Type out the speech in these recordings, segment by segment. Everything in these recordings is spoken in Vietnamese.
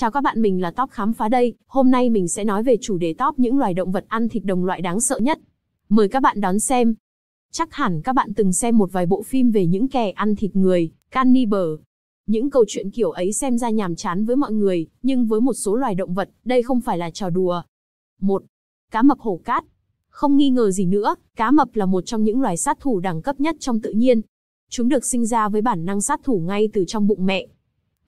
Chào các bạn mình là Top Khám Phá đây, hôm nay mình sẽ nói về chủ đề top những loài động vật ăn thịt đồng loại đáng sợ nhất. Mời các bạn đón xem. Chắc hẳn các bạn từng xem một vài bộ phim về những kẻ ăn thịt người, cannibal. Những câu chuyện kiểu ấy xem ra nhàm chán với mọi người, nhưng với một số loài động vật, đây không phải là trò đùa. 1. Cá mập hổ cát Không nghi ngờ gì nữa, cá mập là một trong những loài sát thủ đẳng cấp nhất trong tự nhiên. Chúng được sinh ra với bản năng sát thủ ngay từ trong bụng mẹ,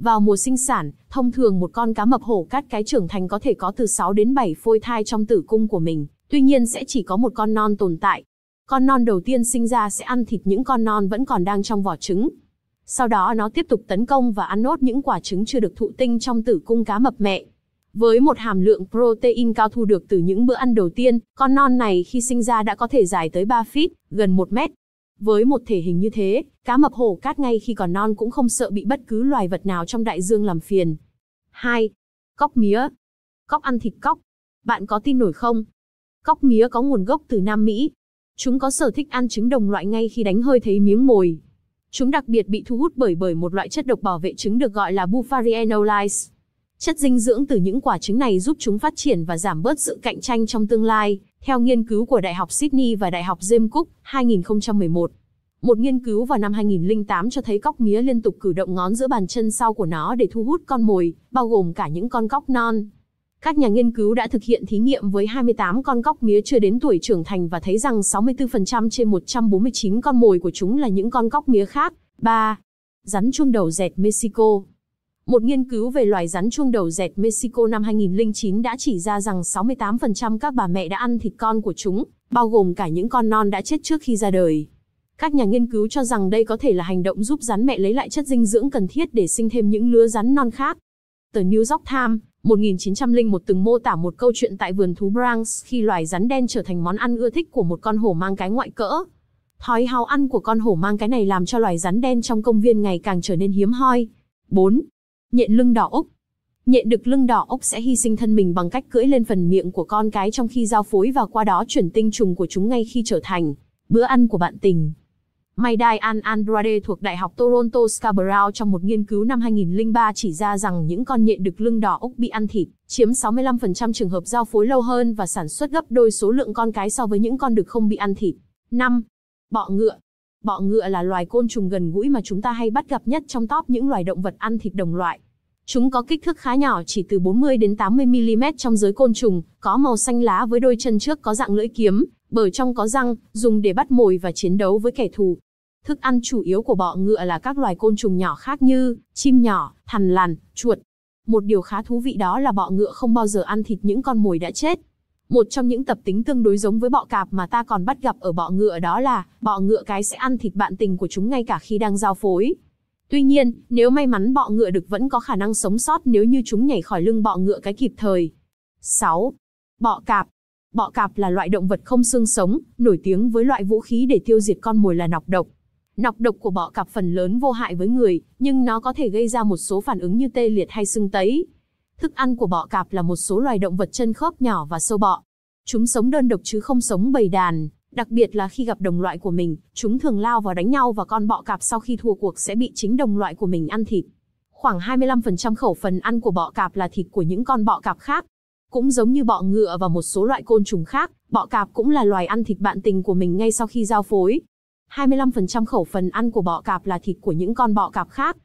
vào mùa sinh sản, thông thường một con cá mập hổ cát cái trưởng thành có thể có từ 6 đến 7 phôi thai trong tử cung của mình, tuy nhiên sẽ chỉ có một con non tồn tại. Con non đầu tiên sinh ra sẽ ăn thịt những con non vẫn còn đang trong vỏ trứng. Sau đó nó tiếp tục tấn công và ăn nốt những quả trứng chưa được thụ tinh trong tử cung cá mập mẹ. Với một hàm lượng protein cao thu được từ những bữa ăn đầu tiên, con non này khi sinh ra đã có thể dài tới 3 feet, gần 1 mét, với một thể hình như thế, cá mập hổ cát ngay khi còn non cũng không sợ bị bất cứ loài vật nào trong đại dương làm phiền. 2. Cóc mía. Cóc ăn thịt cóc. Bạn có tin nổi không? Cóc mía có nguồn gốc từ Nam Mỹ. Chúng có sở thích ăn trứng đồng loại ngay khi đánh hơi thấy miếng mồi. Chúng đặc biệt bị thu hút bởi bởi một loại chất độc bảo vệ trứng được gọi là bufarienolyse. Chất dinh dưỡng từ những quả trứng này giúp chúng phát triển và giảm bớt sự cạnh tranh trong tương lai. Theo nghiên cứu của Đại học Sydney và Đại học James Cook, 2011, một nghiên cứu vào năm 2008 cho thấy cóc mía liên tục cử động ngón giữa bàn chân sau của nó để thu hút con mồi, bao gồm cả những con cóc non. Các nhà nghiên cứu đã thực hiện thí nghiệm với 28 con cóc mía chưa đến tuổi trưởng thành và thấy rằng 64% trên 149 con mồi của chúng là những con cóc mía khác. 3. Rắn chuông đầu dẹt Mexico một nghiên cứu về loài rắn chuông đầu dẹt Mexico năm 2009 đã chỉ ra rằng 68% các bà mẹ đã ăn thịt con của chúng, bao gồm cả những con non đã chết trước khi ra đời. Các nhà nghiên cứu cho rằng đây có thể là hành động giúp rắn mẹ lấy lại chất dinh dưỡng cần thiết để sinh thêm những lứa rắn non khác. Tờ New York Times 1901 từng mô tả một câu chuyện tại vườn thú Bronx khi loài rắn đen trở thành món ăn ưa thích của một con hổ mang cái ngoại cỡ. Thói hao ăn của con hổ mang cái này làm cho loài rắn đen trong công viên ngày càng trở nên hiếm hoi. 4. Nhện lưng đỏ ốc. Nhện được lưng đỏ ốc sẽ hy sinh thân mình bằng cách cưỡi lên phần miệng của con cái trong khi giao phối và qua đó chuyển tinh trùng của chúng ngay khi trở thành bữa ăn của bạn tình. Maydai An Andrade thuộc Đại học Toronto Scarborough trong một nghiên cứu năm 2003 chỉ ra rằng những con nhện được lưng đỏ ốc bị ăn thịt, chiếm 65% trường hợp giao phối lâu hơn và sản xuất gấp đôi số lượng con cái so với những con được không bị ăn thịt. 5. Bọ ngựa Bọ ngựa là loài côn trùng gần gũi mà chúng ta hay bắt gặp nhất trong top những loài động vật ăn thịt đồng loại. Chúng có kích thước khá nhỏ chỉ từ 40 đến 80 mm trong giới côn trùng, có màu xanh lá với đôi chân trước có dạng lưỡi kiếm, bờ trong có răng, dùng để bắt mồi và chiến đấu với kẻ thù. Thức ăn chủ yếu của bọ ngựa là các loài côn trùng nhỏ khác như chim nhỏ, thằn lằn, chuột. Một điều khá thú vị đó là bọ ngựa không bao giờ ăn thịt những con mồi đã chết, một trong những tập tính tương đối giống với bọ cạp mà ta còn bắt gặp ở bọ ngựa đó là bọ ngựa cái sẽ ăn thịt bạn tình của chúng ngay cả khi đang giao phối. Tuy nhiên, nếu may mắn bọ ngựa được vẫn có khả năng sống sót nếu như chúng nhảy khỏi lưng bọ ngựa cái kịp thời. 6. Bọ cạp Bọ cạp là loại động vật không xương sống, nổi tiếng với loại vũ khí để tiêu diệt con mồi là nọc độc. Nọc độc của bọ cạp phần lớn vô hại với người, nhưng nó có thể gây ra một số phản ứng như tê liệt hay sưng tấy. Thức ăn của bọ cạp là một số loài động vật chân khớp nhỏ và sâu bọ. Chúng sống đơn độc chứ không sống bầy đàn, đặc biệt là khi gặp đồng loại của mình, chúng thường lao vào đánh nhau và con bọ cạp sau khi thua cuộc sẽ bị chính đồng loại của mình ăn thịt. Khoảng 25% khẩu phần ăn của bọ cạp là thịt của những con bọ cạp khác. Cũng giống như bọ ngựa và một số loại côn trùng khác, bọ cạp cũng là loài ăn thịt bạn tình của mình ngay sau khi giao phối. 25% khẩu phần ăn của bọ cạp là thịt của những con bọ cạp khác.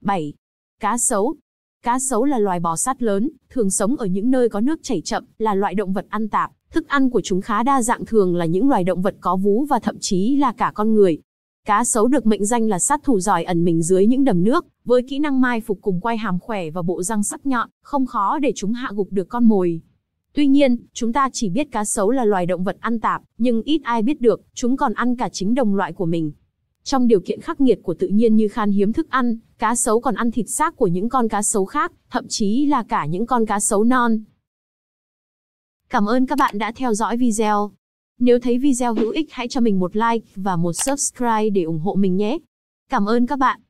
7. Cá sấu Cá sấu là loài bò sát lớn, thường sống ở những nơi có nước chảy chậm, là loại động vật ăn tạp. Thức ăn của chúng khá đa dạng thường là những loài động vật có vú và thậm chí là cả con người. Cá sấu được mệnh danh là sát thủ giỏi ẩn mình dưới những đầm nước, với kỹ năng mai phục cùng quay hàm khỏe và bộ răng sắc nhọn, không khó để chúng hạ gục được con mồi. Tuy nhiên, chúng ta chỉ biết cá sấu là loài động vật ăn tạp, nhưng ít ai biết được, chúng còn ăn cả chính đồng loại của mình. Trong điều kiện khắc nghiệt của tự nhiên như khan hiếm thức ăn, Cá sấu còn ăn thịt xác của những con cá sấu khác, thậm chí là cả những con cá sấu non. Cảm ơn các bạn đã theo dõi video. Nếu thấy video hữu ích hãy cho mình một like và một subscribe để ủng hộ mình nhé. Cảm ơn các bạn.